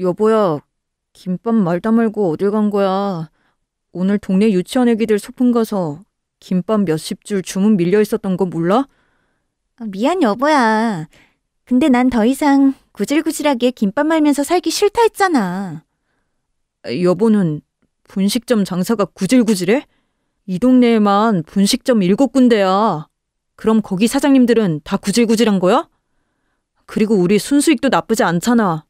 여보야, 김밥 말다말고 어딜 간 거야? 오늘 동네 유치원 애기들 소풍 가서 김밥 몇십 줄 주문 밀려 있었던 거 몰라? 아, 미안 여보야. 근데 난 더 이상 구질구질하게 김밥 말면서 살기 싫다 했잖아. 여보는 분식점 장사가 구질구질해? 이 동네에만 분식점 일곱 군데야. 그럼 거기 사장님들은 다 구질구질한 거야? 그리고 우리 순수익도 나쁘지 않잖아.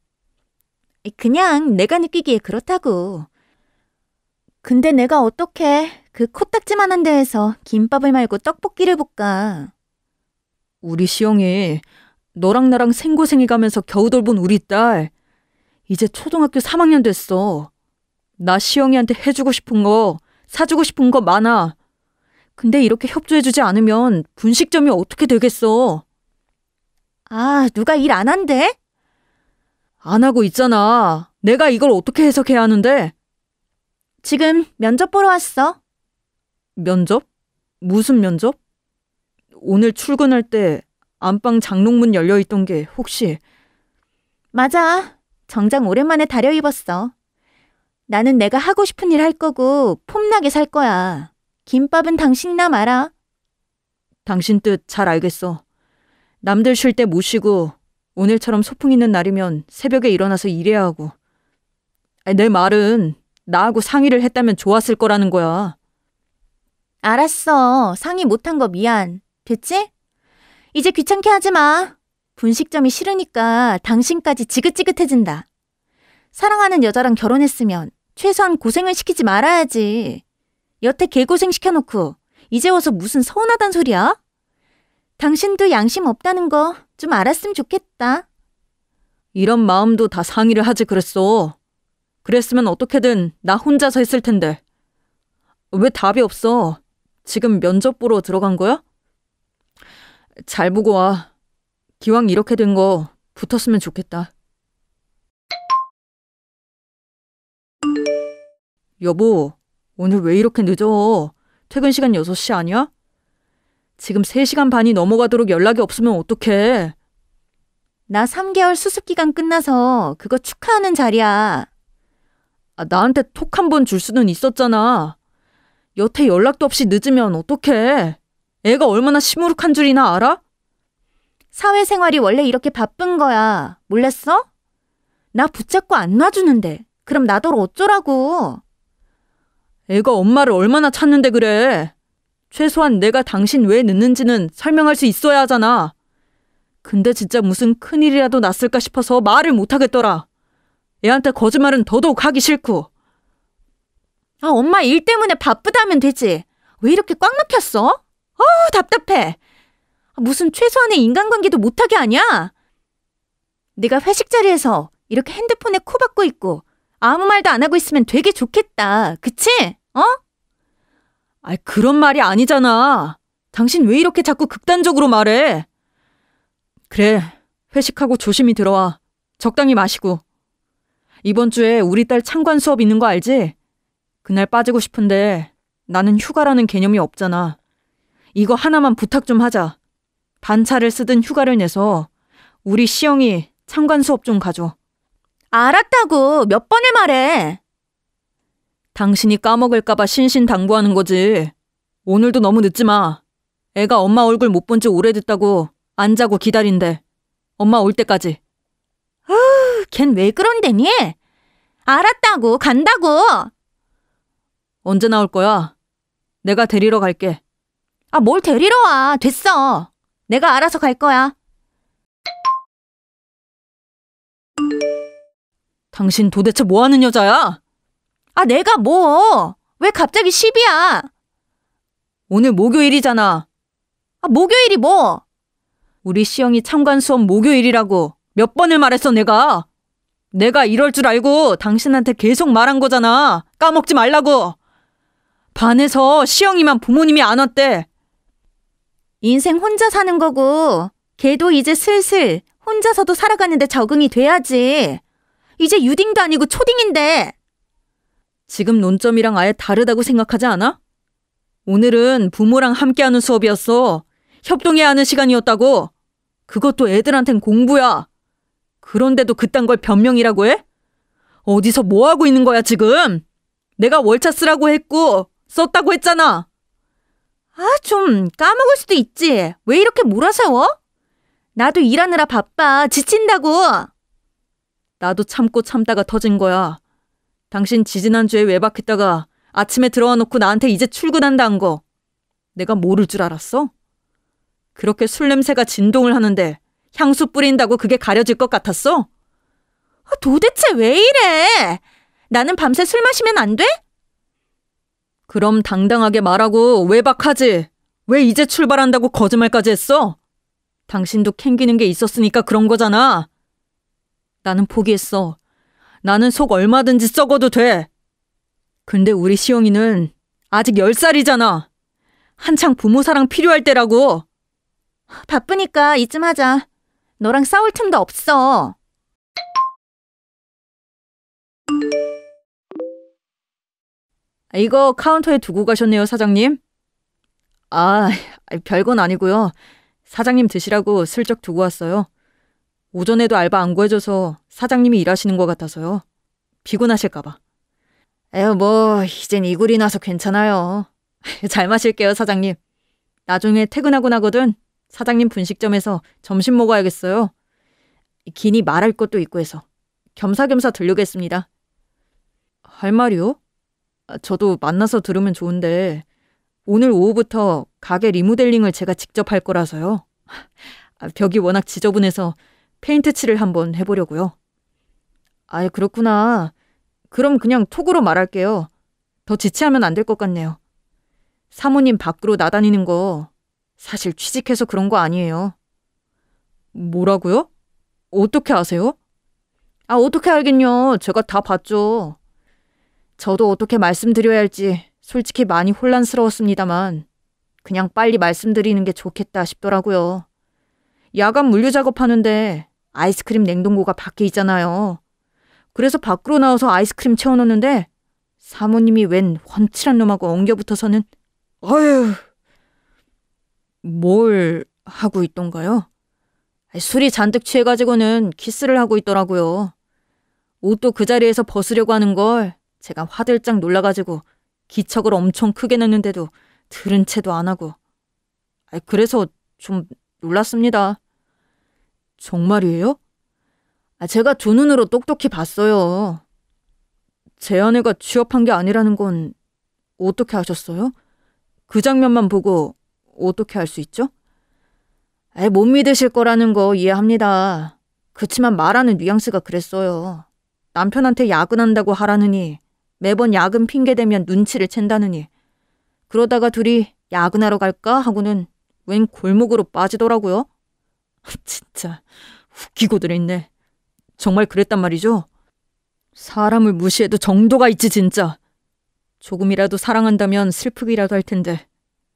그냥 내가 느끼기에 그렇다고. 근데 내가 어떻게 그 코딱지만한 데에서 김밥을 말고 떡볶이를 볶아. 우리 시영이 너랑 나랑 생고생이 가면서 겨우 돌본 우리 딸. 이제 초등학교 3학년 됐어. 나 시영이한테 해주고 싶은 거, 사주고 싶은 거 많아. 근데 이렇게 협조해주지 않으면 분식점이 어떻게 되겠어? 아, 누가 일 안 한대? 안 하고 있잖아. 내가 이걸 어떻게 해석해야 하는데? 지금 면접 보러 왔어. 면접? 무슨 면접? 오늘 출근할 때 안방 장롱문 열려 있던 게 혹시 맞아. 정장 오랜만에 다려 입었어. 나는 내가 하고 싶은 일 할 거고 폼나게 살 거야. 김밥은 당신 나 알아. 당신 뜻 잘 알겠어. 남들 쉴 때 모시고 오늘처럼 소풍 있는 날이면 새벽에 일어나서 일해야 하고. 내 말은 나하고 상의를 했다면 좋았을 거라는 거야. 알았어. 상의 못한 거 미안. 됐지? 이제 귀찮게 하지 마. 분식점이 싫으니까 당신까지 지긋지긋해진다. 사랑하는 여자랑 결혼했으면 최소한 고생을 시키지 말아야지. 여태 개고생 시켜놓고 이제 와서 무슨 서운하단 소리야? 당신도 양심 없다는 거 좀 알았으면 좋겠다. 이런 마음도 다 상의를 하지 그랬어. 그랬으면 어떻게든 나 혼자서 했을 텐데. 왜 답이 없어? 지금 면접 보러 들어간 거야? 잘 보고 와. 기왕 이렇게 된 거 붙었으면 좋겠다. 여보, 오늘 왜 이렇게 늦어? 퇴근 시간 6시 아니야? 지금 3시간 반이 넘어가도록 연락이 없으면 어떡해. 나 3개월 수습기간 끝나서 그거 축하하는 자리야. 아, 나한테 톡 한 번 줄 수는 있었잖아. 여태 연락도 없이 늦으면 어떡해. 애가 얼마나 시무룩한 줄이나 알아? 사회생활이 원래 이렇게 바쁜 거야. 몰랐어? 나 붙잡고 안 놔주는데. 그럼 나더러 어쩌라고. 애가 엄마를 얼마나 찾는데 그래. 최소한 내가 당신 왜 늦는지는 설명할 수 있어야 하잖아. 근데 진짜 무슨 큰일이라도 났을까 싶어서 말을 못하겠더라. 애한테 거짓말은 더더욱 하기 싫고. 아, 엄마 일 때문에 바쁘다면 되지. 왜 이렇게 꽉 막혔어? 어, 답답해. 무슨 최소한의 인간관계도 못하게 하냐? 네가 회식 자리에서 이렇게 핸드폰에 코박고 있고 아무 말도 안 하고 있으면 되게 좋겠다. 그치? 어? 아, 그런 말이 아니잖아. 당신 왜 이렇게 자꾸 극단적으로 말해? 그래, 회식하고 조심히 들어와. 적당히 마시고. 이번 주에 우리 딸 창관 수업 있는 거 알지? 그날 빠지고 싶은데 나는 휴가라는 개념이 없잖아. 이거 하나만 부탁 좀 하자. 반차를 쓰든 휴가를 내서 우리 시영이 창관 수업 좀 가줘. 알았다고 몇 번을 말해. 당신이 까먹을까봐 신신당부하는 거지. 오늘도 너무 늦지 마. 애가 엄마 얼굴 못 본 지 오래됐다고 안 자고 기다린대. 엄마 올 때까지. 아, 걘왜 그런데니? 알았다고, 간다고. 언제 나올 거야? 내가 데리러 갈게. 아, 뭘 데리러 와. 됐어. 내가 알아서 갈 거야. 당신 도대체 뭐 하는 여자야? 아, 내가 뭐? 왜 갑자기 10이야? 오늘 목요일이잖아. 아, 목요일이 뭐? 우리 시영이 참관 수업 목요일이라고 몇 번을 말했어, 내가. 내가 이럴 줄 알고 당신한테 계속 말한 거잖아. 까먹지 말라고. 반에서 시영이만 부모님이 안 왔대. 인생 혼자 사는 거고, 걔도 이제 슬슬 혼자서도 살아가는데 적응이 돼야지. 이제 유딩도 아니고 초딩인데. 지금 논점이랑 아예 다르다고 생각하지 않아? 오늘은 부모랑 함께하는 수업이었어. 협동해야 하는 시간이었다고. 그것도 애들한텐 공부야. 그런데도 그딴 걸 변명이라고 해? 어디서 뭐 하고 있는 거야, 지금? 내가 월차 쓰라고 했고, 썼다고 했잖아. 아, 좀 까먹을 수도 있지. 왜 이렇게 몰아세워? 나도 일하느라 바빠. 지친다고. 나도 참고 참다가 터진 거야. 당신 지지난주에 외박했다가 아침에 들어와 놓고 나한테 이제 출근한다한 거. 내가 모를 줄 알았어? 그렇게 술 냄새가 진동을 하는데 향수 뿌린다고 그게 가려질 것 같았어? 아, 도대체 왜 이래? 나는 밤새 술 마시면 안 돼? 그럼 당당하게 말하고 외박하지. 왜 이제 출발한다고 거짓말까지 했어? 당신도 캥기는 게 있었으니까 그런 거잖아. 나는 포기했어. 나는 속 얼마든지 썩어도 돼. 근데 우리 시영이는 아직 10살이잖아. 한창 부모 사랑 필요할 때라고. 바쁘니까 이쯤 하자. 너랑 싸울 틈도 없어. 이거 카운터에 두고 가셨네요, 사장님. 아, 별건 아니고요. 사장님 드시라고 슬쩍 두고 왔어요. 오전에도 알바 안 구해줘서 사장님이 일하시는 것 같아서요. 피곤하실까봐. 에휴, 뭐, 이젠 이굴이 나서 괜찮아요. 잘 마실게요, 사장님. 나중에 퇴근하고 나거든 사장님 분식점에서 점심 먹어야겠어요. 기니 말할 것도 있고 해서 겸사겸사 들르겠습니다. 할 말이요? 아, 저도 만나서 들으면 좋은데 오늘 오후부터 가게 리모델링을 제가 직접 할 거라서요. 아, 벽이 워낙 지저분해서 페인트 칠을 한번 해보려고요. 아예 그렇구나. 그럼 그냥 톡으로 말할게요. 더 지체하면 안 될 것 같네요. 사모님 밖으로 나다니는 거 사실 취직해서 그런 거 아니에요. 뭐라고요? 어떻게 아세요? 아, 어떻게 알겠냐 제가 다 봤죠. 저도 어떻게 말씀드려야 할지 솔직히 많이 혼란스러웠습니다만 그냥 빨리 말씀드리는 게 좋겠다 싶더라고요. 야간 물류 작업하는데 아이스크림 냉동고가 밖에 있잖아요. 그래서 밖으로 나와서 아이스크림 채워놓는데 사모님이 웬 훤칠한 놈하고 엉겨붙어서는 어휴 뭘 하고 있던가요? 술이 잔뜩 취해가지고는 키스를 하고 있더라고요. 옷도 그 자리에서 벗으려고 하는 걸 제가 화들짝 놀라가지고 기척을 엄청 크게 냈는데도 들은 채도 안 하고. 그래서 좀 놀랐습니다. 정말이에요? 아, 제가 두 눈으로 똑똑히 봤어요. 제 아내가 취업한 게 아니라는 건 어떻게 아셨어요? 그 장면만 보고 어떻게 알 수 있죠? 아이, 못 믿으실 거라는 거 이해합니다. 그치만 말하는 뉘앙스가 그랬어요. 남편한테 야근한다고 하라느니 매번 야근 핑계대면 눈치를 챈다느니 그러다가 둘이 야근하러 갈까 하고는 웬 골목으로 빠지더라고요. 진짜 웃기고들 있네. 정말 그랬단 말이죠? 사람을 무시해도 정도가 있지 진짜. 조금이라도 사랑한다면 슬프기라도 할 텐데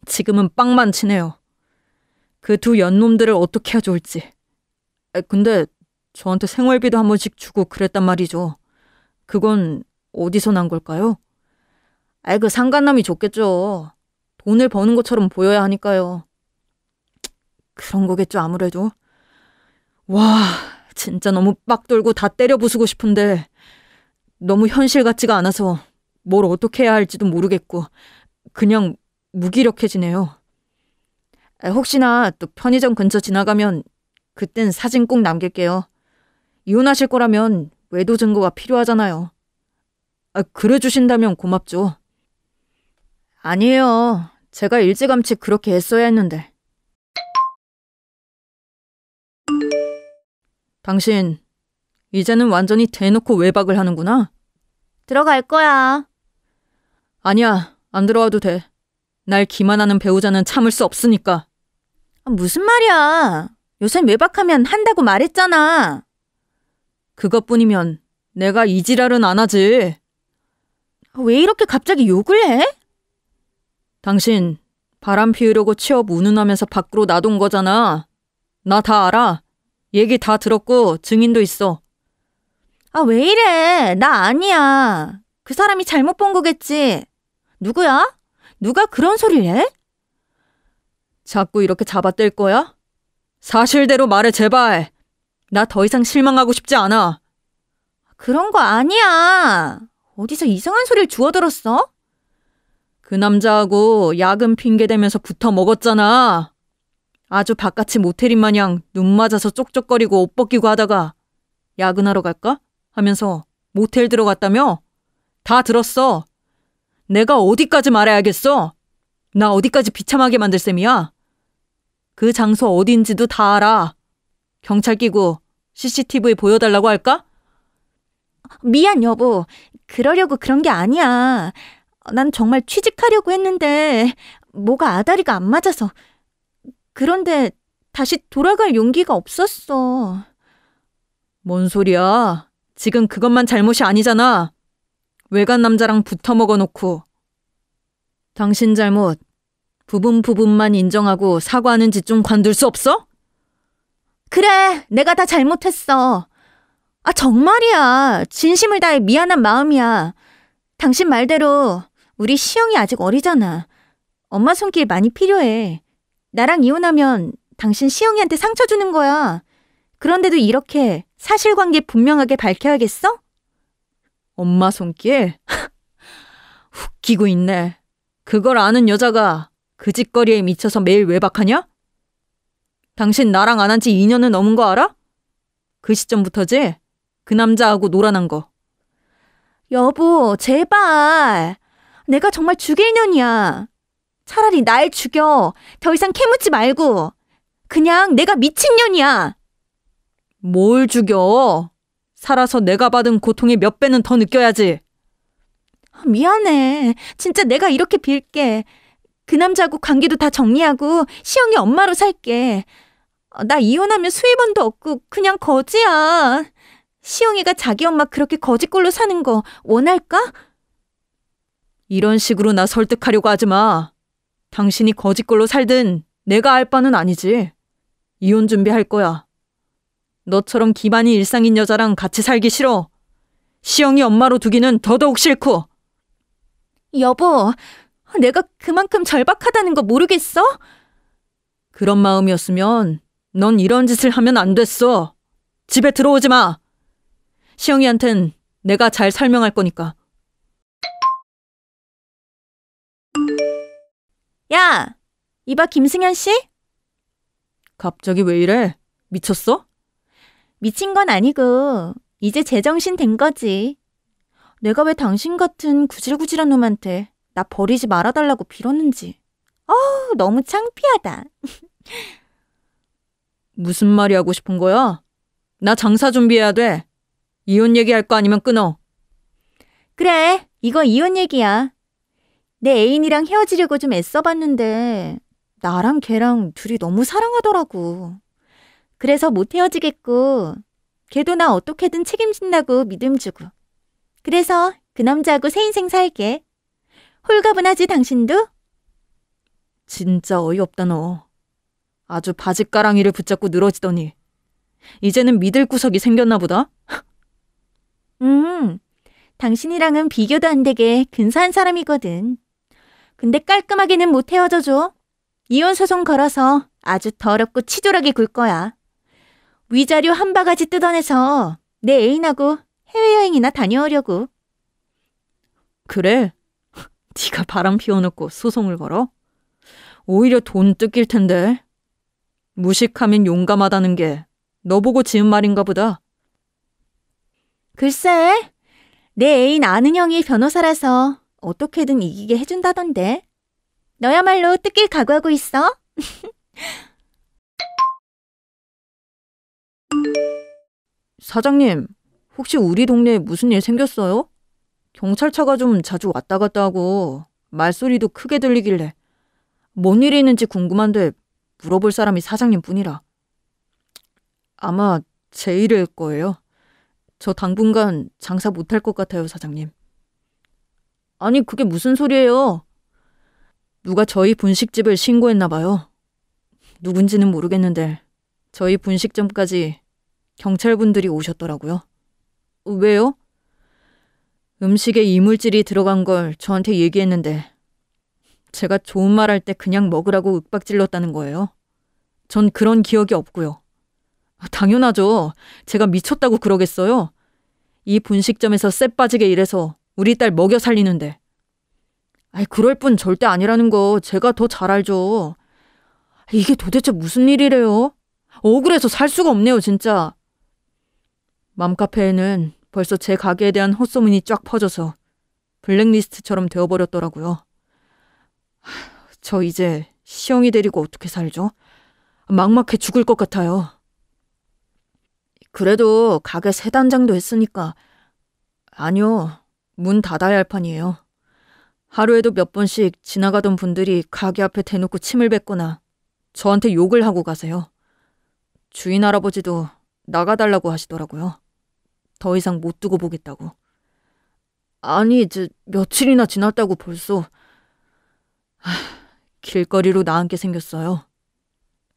지금은 빵만 치네요. 그 두 연놈들을 어떻게 해야 좋을지. 근데 저한테 생활비도 한 번씩 주고 그랬단 말이죠. 그건 어디서 난 걸까요? 아이 그 상간남이 좋겠죠. 돈을 버는 것처럼 보여야 하니까요. 그런 거겠죠 아무래도. 와, 진짜 너무 빡 돌고 다 때려 부수고 싶은데 너무 현실 같지가 않아서 뭘 어떻게 해야 할지도 모르겠고 그냥 무기력해지네요. 혹시나 또 편의점 근처 지나가면 그땐 사진 꼭 남길게요. 이혼하실 거라면 외도 증거가 필요하잖아요. 아, 그래 주신다면 고맙죠. 아니에요. 제가 일찌감치 그렇게 애써야 했는데. 당신, 이제는 완전히 대놓고 외박을 하는구나. 들어갈 거야. 아니야, 안 들어와도 돼. 날 기만하는 배우자는 참을 수 없으니까. 아, 무슨 말이야. 요새 외박하면 한다고 말했잖아. 그것뿐이면 내가 이 지랄은 안 하지. 아, 왜 이렇게 갑자기 욕을 해? 당신 바람 피우려고 취업 운운하면서 밖으로 나돈 거잖아. 나 다 알아. 얘기 다 들었고 증인도 있어. 아, 왜 이래? 나 아니야. 그 사람이 잘못 본 거겠지. 누구야? 누가 그런 소리를 해? 자꾸 이렇게 잡아뗄 거야? 사실대로 말해, 제발. 나 더 이상 실망하고 싶지 않아. 그런 거 아니야. 어디서 이상한 소리를 주워 들었어? 그 남자하고 야근 핑계대면서 붙어 먹었잖아. 아주 바깥이 모텔인 마냥 눈 맞아서 쪽쪽거리고 옷 벗기고 하다가 야근하러 갈까? 하면서 모텔 들어갔다며? 다 들었어. 내가 어디까지 말해야겠어? 나 어디까지 비참하게 만들 셈이야? 그 장소 어딘지도 다 알아. 경찰 끼고 CCTV 보여달라고 할까? 미안, 여보. 그러려고 그런 게 아니야. 난 정말 취직하려고 했는데, 뭐가 아다리가 안 맞아서 그런데 다시 돌아갈 용기가 없었어. 뭔 소리야? 지금 그것만 잘못이 아니잖아. 외간 남자랑 붙어 먹어놓고. 당신 잘못, 부분 부분만 인정하고 사과하는 짓 좀 관둘 수 없어? 그래, 내가 다 잘못했어. 아, 정말이야. 진심을 다해 미안한 마음이야. 당신 말대로 우리 시영이 아직 어리잖아. 엄마 손길 많이 필요해. 나랑 이혼하면 당신 시영이한테 상처 주는 거야. 그런데도 이렇게 사실관계 분명하게 밝혀야겠어? 엄마 손길? 웃기고 있네. 그걸 아는 여자가 그 짓거리에 미쳐서 매일 외박하냐? 당신 나랑 안 한 지 2년은 넘은 거 알아? 그 시점부터지? 그 남자하고 놀아난 거. 여보, 제발. 내가 정말 죽일 년이야. 차라리 날 죽여. 더 이상 캐묻지 말고. 그냥 내가 미친년이야. 뭘 죽여? 살아서 내가 받은 고통의 몇 배는 더 느껴야지. 아, 미안해. 진짜 내가 이렇게 빌게. 그 남자하고 관계도 다 정리하고 시영이 엄마로 살게. 어, 나 이혼하면 수입원도 없고 그냥 거지야. 시영이가 자기 엄마 그렇게 거지꼴로 사는 거 원할까? 이런 식으로 나 설득하려고 하지 마. 당신이 거짓골로 살든 내가 알 바는 아니지. 이혼 준비할 거야. 너처럼 기만이 일상인 여자랑 같이 살기 싫어. 시영이 엄마로 두기는 더더욱 싫고. 여보, 내가 그만큼 절박하다는 거 모르겠어? 그런 마음이었으면 넌 이런 짓을 하면 안 됐어. 집에 들어오지 마. 시영이한텐 내가 잘 설명할 거니까. 야! 이봐, 김승현 씨? 갑자기 왜 이래? 미쳤어? 미친 건 아니고, 이제 제정신 된 거지. 내가 왜 당신 같은 구질구질한 놈한테 나 버리지 말아달라고 빌었는지. 어우, 너무 창피하다. 무슨 말이 하고 싶은 거야? 나 장사 준비해야 돼. 이혼 얘기할 거 아니면 끊어. 그래, 이거 이혼 얘기야. 내 애인이랑 헤어지려고 좀 애써봤는데 나랑 걔랑 둘이 너무 사랑하더라고. 그래서 못 헤어지겠고 걔도 나 어떻게든 책임진다고 믿음 주고. 그래서 그 남자하고 새 인생 살게. 홀가분하지 당신도? 진짜 어이없다 너. 아주 바짓가랑이를 붙잡고 늘어지더니 이제는 믿을 구석이 생겼나 보다. 음, 당신이랑은 비교도 안 되게 근사한 사람이거든. 근데 깔끔하게는 못 헤어져 줘. 이혼 소송 걸어서 아주 더럽고 치졸하게 굴 거야. 위자료 한 바가지 뜯어내서 내 애인하고 해외여행이나 다녀오려고. 그래. 네가 바람 피워놓고 소송을 걸어? 오히려 돈 뜯길 텐데. 무식하면 용감하다는 게 너 보고 지은 말인가 보다. 글쎄, 내 애인 아는 형이 변호사라서 어떻게든 이기게 해준다던데. 너야말로 뜻길 각오하고 있어. 사장님, 혹시 우리 동네에 무슨 일 생겼어요? 경찰차가 좀 자주 왔다 갔다 하고 말소리도 크게 들리길래 뭔 일이 있는지 궁금한데 물어볼 사람이 사장님뿐이라. 아마 제 일일 거예요. 저 당분간 장사 못할 것 같아요, 사장님. 아니, 그게 무슨 소리예요? 누가 저희 분식집을 신고했나 봐요. 누군지는 모르겠는데 저희 분식점까지 경찰분들이 오셨더라고요. 왜요? 음식에 이물질이 들어간 걸 저한테 얘기했는데 제가 좋은 말 할 때 그냥 먹으라고 윽박질렀다는 거예요. 전 그런 기억이 없고요. 당연하죠. 제가 미쳤다고 그러겠어요. 이 분식점에서 쎄 빠지게 일해서 우리 딸 먹여 살리는데. 아이, 그럴 뿐 절대 아니라는 거 제가 더 잘 알죠. 이게 도대체 무슨 일이래요? 억울해서 살 수가 없네요, 진짜. 맘카페에는 벌써 제 가게에 대한 헛소문이 쫙 퍼져서 블랙리스트처럼 되어버렸더라고요. 저 이제 시영이 데리고 어떻게 살죠? 막막해 죽을 것 같아요. 그래도 가게 세 단장도 했으니까. 아니요. 문 닫아야 할 판이에요. 하루에도 몇 번씩 지나가던 분들이 가게 앞에 대놓고 침을 뱉거나 저한테 욕을 하고 가세요. 주인 할아버지도 나가달라고 하시더라고요. 더 이상 못 두고 보겠다고. 아니, 이제 며칠이나 지났다고 벌써. 하, 길거리로 나앉게 생겼어요.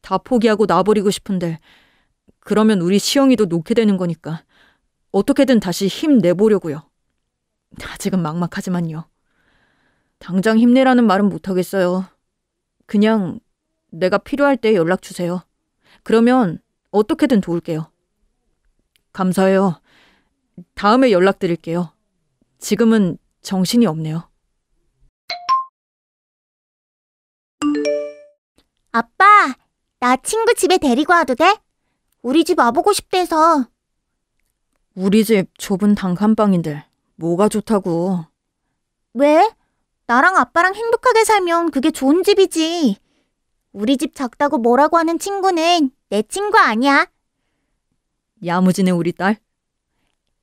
다 포기하고 나버리고 싶은데, 그러면 우리 시영이도 놓게 되는 거니까, 어떻게든 다시 힘내보려고요. 아직은 막막하지만요. 당장 힘내라는 말은 못하겠어요. 그냥 내가 필요할 때 연락 주세요. 그러면 어떻게든 도울게요. 감사해요. 다음에 연락드릴게요. 지금은 정신이 없네요. 아빠, 나 친구 집에 데리고 와도 돼? 우리 집 와보고 싶대서. 우리 집 좁은 단칸방인데 뭐가 좋다고? 왜? 나랑 아빠랑 행복하게 살면 그게 좋은 집이지. 우리 집 작다고 뭐라고 하는 친구는 내 친구 아니야. 야무지네 우리 딸.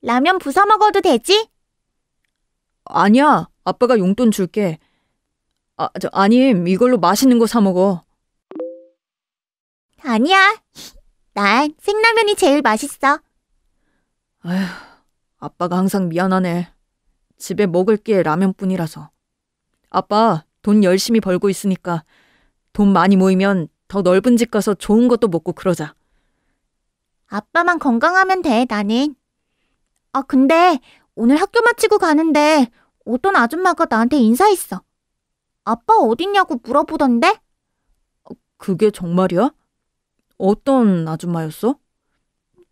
라면 부사 먹어도 되지? 아니야. 아빠가 용돈 줄게. 아, 저, 아님, 이걸로 맛있는 거 사 먹어. 아니야. 난 생라면이 제일 맛있어. 아휴, 아빠가 항상 미안하네. 집에 먹을 게 라면뿐이라서. 아빠, 돈 열심히 벌고 있으니까 돈 많이 모이면 더 넓은 집 가서 좋은 것도 먹고 그러자. 아빠만 건강하면 돼, 나는. 아, 근데 오늘 학교 마치고 가는데 어떤 아줌마가 나한테 인사했어. 아빠 어딨냐고 물어보던데? 그게 정말이야? 어떤 아줌마였어?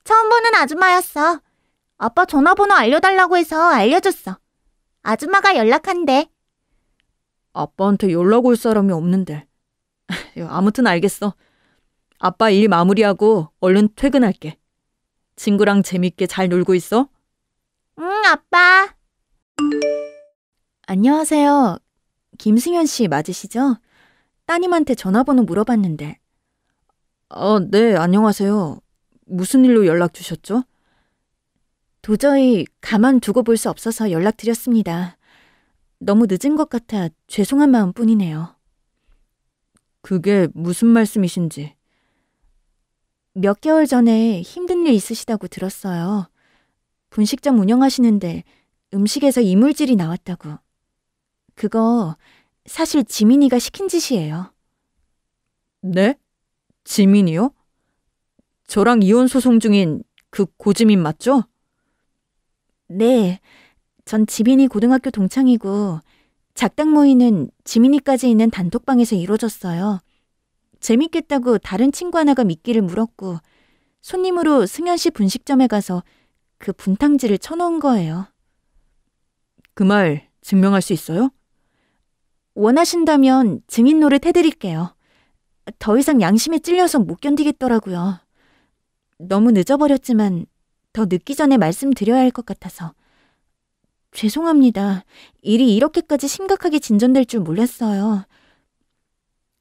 처음 보는 아줌마였어. 아빠 전화번호 알려달라고 해서 알려줬어. 아줌마가 연락한대. 아빠한테 연락 올 사람이 없는데. 아무튼 알겠어. 아빠 일 마무리하고 얼른 퇴근할게. 친구랑 재밌게 잘 놀고 있어? 응, 아빠. 안녕하세요. 김승현 씨 맞으시죠? 따님한테 전화번호 물어봤는데. 아, 네, 안녕하세요. 무슨 일로 연락 주셨죠? 도저히 가만 두고 볼 수 없어서 연락드렸습니다. 너무 늦은 것 같아 죄송한 마음뿐이네요. 그게 무슨 말씀이신지. 몇 개월 전에 힘든 일 있으시다고 들었어요. 분식점 운영하시는데 음식에서 이물질이 나왔다고. 그거 사실 지민이가 시킨 짓이에요. 네? 지민이요? 저랑 이혼 소송 중인 그 고지민 맞죠? 네. 전지민이 고등학교 동창이고 작당 모임은 지민이까지 있는 단톡방에서 이루어졌어요. 재밌겠다고 다른 친구 하나가 미끼를 물었고 손님으로 승현 씨 분식점에 가서 그 분탕지를 쳐놓은 거예요. 그 말 증명할 수 있어요? 원하신다면 증인 노릇 해드릴게요. 더 이상 양심에 찔려서 못 견디겠더라고요. 너무 늦어버렸지만 더 늦기 전에 말씀드려야 할 것 같아서. 죄송합니다. 일이 이렇게까지 심각하게 진전될 줄 몰랐어요.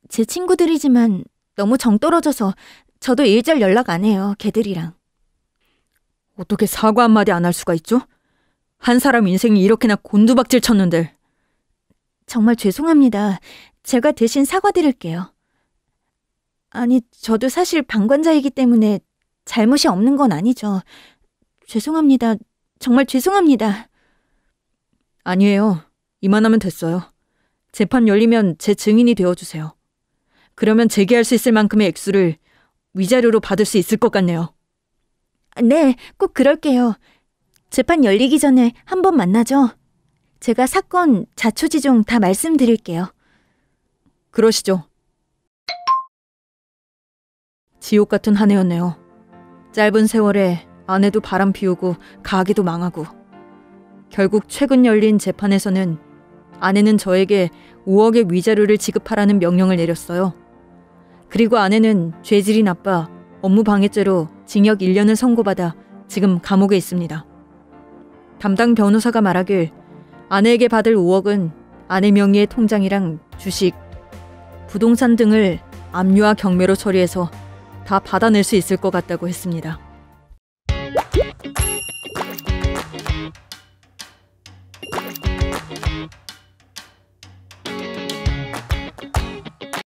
제 친구들이지만 너무 정 떨어져서 저도 일절 연락 안 해요, 걔들이랑. 어떻게 사과 한마디 안 할 수가 있죠? 한 사람 인생이 이렇게나 곤두박질 쳤는데. 정말 죄송합니다. 제가 대신 사과드릴게요. 아니, 저도 사실 방관자이기 때문에 잘못이 없는 건 아니죠. 죄송합니다. 정말 죄송합니다. 아니에요. 이만하면 됐어요. 재판 열리면 제 증인이 되어주세요. 그러면 재기할수 있을 만큼의 액수를 위자료로 받을 수 있을 것 같네요. 아, 네, 꼭 그럴게요. 재판 열리기 전에 한 번 만나죠. 제가 사건 자초지종 다 말씀드릴게요. 그러시죠. 지옥 같은 한 해였네요. 짧은 세월에 아내도 바람 피우고 가게도 망하고 결국 최근 열린 재판에서는 아내는 저에게 5억의 위자료를 지급하라는 명령을 내렸어요. 그리고 아내는 죄질이 나빠 업무 방해죄로 징역 1년을 선고받아 지금 감옥에 있습니다. 담당 변호사가 말하길 아내에게 받을 5억은 아내 명의의 통장이랑 주식, 부동산 등을 압류와 경매로 처리해서 다 받아낼 수 있을 것 같다고 했습니다.